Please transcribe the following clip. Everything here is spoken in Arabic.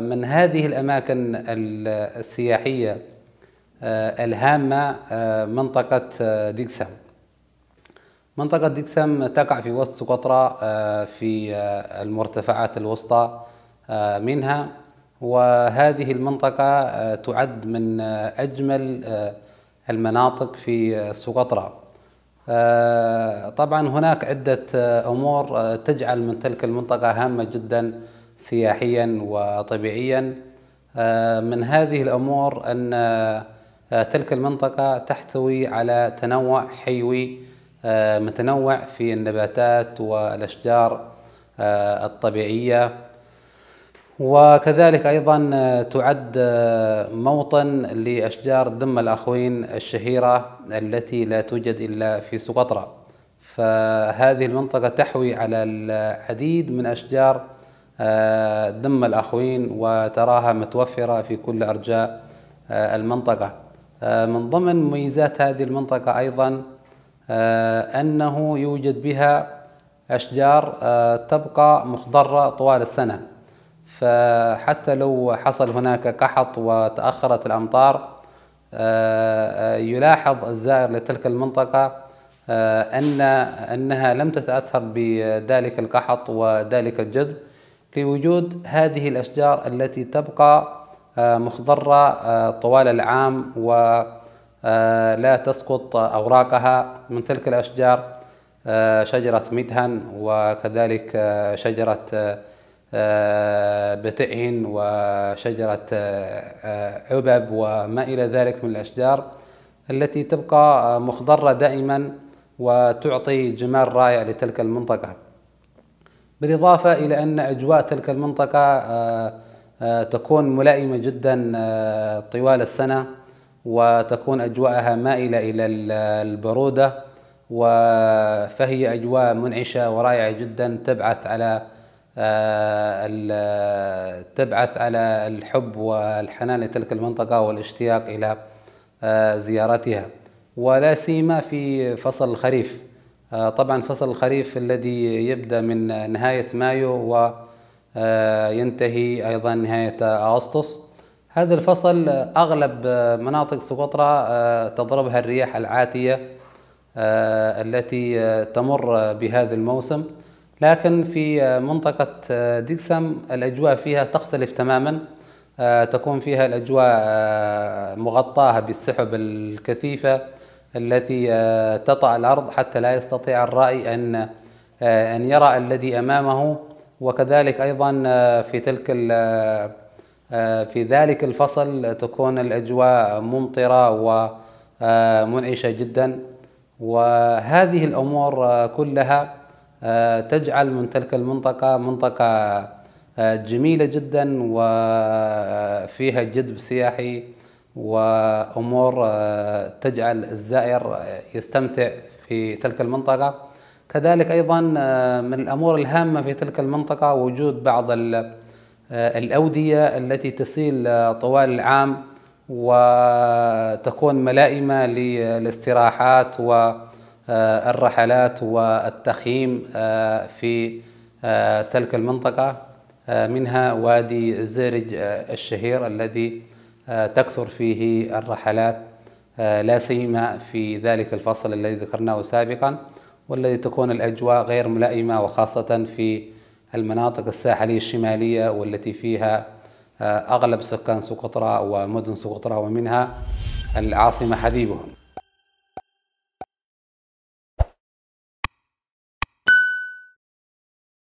من هذه الأماكن السياحية آه، الهامة آه، منطقة آه، ديكسام منطقة ديكسام تقع في وسط سقطرى في المرتفعات الوسطى منها وهذه المنطقة تعد من أجمل المناطق في سقطرى طبعا هناك عدة أمور تجعل من تلك المنطقة هامة جداً سياحيا وطبيعيا آه، من هذه الأمور أن آه، تلك المنطقة تحتوي على تنوع حيوي آه، متنوع في النباتات والأشجار الطبيعية وكذلك أيضا تعد موطن لأشجار دم الأخوين الشهيرة التي لا توجد إلا في سقطرى فهذه المنطقة تحوي على العديد من أشجار آه، دم الأخوين وتراها متوفرة في كل أرجاء آه، المنطقة آه، من ضمن ميزات هذه المنطقة أيضا أنه يوجد بها أشجار تبقى مخضرة طوال السنة فحتى لو حصل هناك قحط وتأخرت الأمطار يلاحظ الزائر لتلك المنطقة أن أنها لم تتأثر بذلك القحط وذلك الجذب في وجود هذه الأشجار التي تبقى آه، مخضرة آه، طوال العام ولا آه، تسقط أوراقها من تلك الأشجار شجرة مدهن وكذلك شجرة بتئهن وشجرة عبب وما إلى ذلك من الأشجار التي تبقى مخضرة دائما وتعطي جمال رائع لتلك المنطقة بالإضافة إلى أن أجواء تلك المنطقة آه، آه، تكون ملائمة جدا آه، طوال السنة وتكون أجواءها مائلة إلى البرودة فهي أجواء منعشة ورائعة جدا تبعث على تبعث على الحب والحنان لتلك المنطقة والاشتياق إلى زيارتها ولا سيما في فصل الخريف آه، طبعا فصل الخريف الذي يبدأ من نهاية مايو وينتهي آه، أيضا نهاية أغسطس هذا الفصل أغلب مناطق سقطرى آه، تضربها الرياح العاتية التي تمر بهذا الموسم لكن في منطقة ديكسم الأجواء فيها تختلف تماما تكون فيها الأجواء مغطاة بالسحب الكثيفة التي آه، تطأ الأرض حتى لا يستطيع الرأي أن آه، أن يرى الذي أمامه وكذلك أيضا آه، في تلك في ذلك الفصل تكون الأجواء ممطرة ومنعشة جدا وهذه الأمور كلها تجعل من تلك المنطقة منطقة جميلة جدا وفيها جذب سياحي وامور آه، تجعل الزائر آه، يستمتع في تلك المنطقه كذلك ايضا آه، من الامور الهامه في تلك المنطقه وجود بعض الاوديه التي تسيل طوال العام وتكون ملائمه للاستراحات والرحلات والتخييم في تلك المنطقه منها وادي زيرج الشهير الذي آه، تكثر فيه الرحلات آه، لا سيما في ذلك الفصل الذي ذكرناه سابقا والذي تكون الأجواء غير ملائمة وخاصة في المناطق الساحلية الشمالية والتي فيها آه، أغلب سكان سقطرى ومدن سقطرى ومنها العاصمة حديبهم